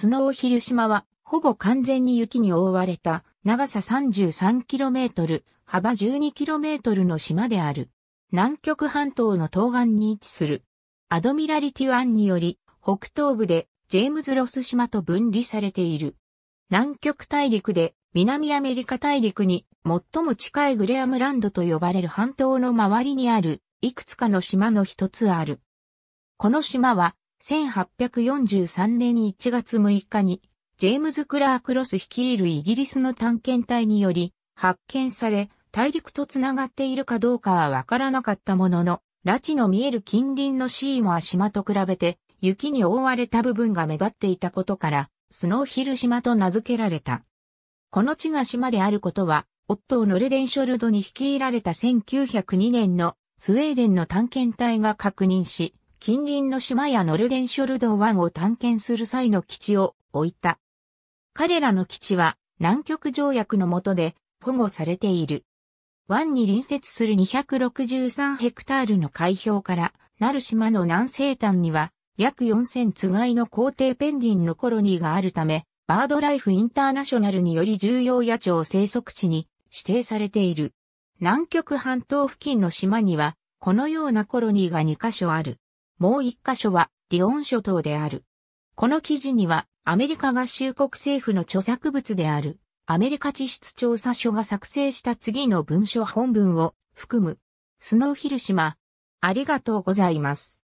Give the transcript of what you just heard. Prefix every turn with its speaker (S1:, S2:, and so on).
S1: スノーヒル島は、ほぼ完全に雪に覆われた、長さ 33km、幅 12km の島である。南極半島の東岸に位置する。アドミラリティ湾により、北東部でジェームズ・ロス島と分離されている。南極大陸で南アメリカ大陸に最も近いグレアムランドと呼ばれる半島の周りにあるいくつかの島の一つある。この島は1843年1月6日に、ジェームズ・クラーク・ロス率いるイギリスの探検隊により発見され、大陸とつながっているかどうかはわからなかったものの、拉致の見える近隣のシーモア島と比べて、雪に覆われた部分が目立っていたことから、スノーヒル島と名付けられた。この地が島であることは、オットー・ノルデンショルドに率いられた1902年のスウェーデンの探検隊が確認し、近隣の島やノルデンショルド湾を探検する際の基地を置いた。彼らの基地は南極条約の下で保護されている。湾に隣接する263ヘクタールの海氷からなる島の南西端には約4000つがいの皇帝ペンギンのコロニーがあるため、バードライフインターナショナルにより重要野鳥生息地に指定されている。南極半島付近の島には、このようなコロニーが2カ所ある。もう一箇所はリオン諸島である。この記事にはアメリカ合衆国政府の著作物であるアメリカ地質調査所が作成した次の文書本文を含むスノーヒル島。
S2: ありがとうございます。